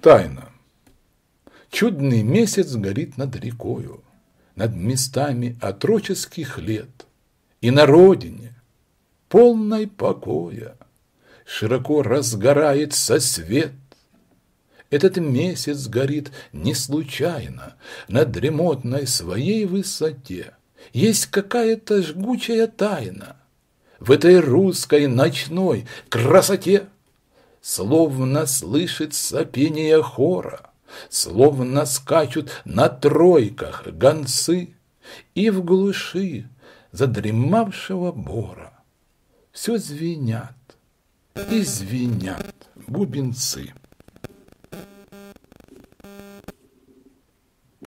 Тайна. Чудный месяц горит над рекою, Над местами отроческих лет, И на родине, полной покоя, Широко разгорается свет. Этот месяц горит не случайно На дремотной своей высоте. Есть какая-то жгучая тайна В этой русской ночной красоте словно слышит сопение хора, словно скачут на тройках гонцы и в глуши задремавшего бора. Все звенят и звенят бубенцы.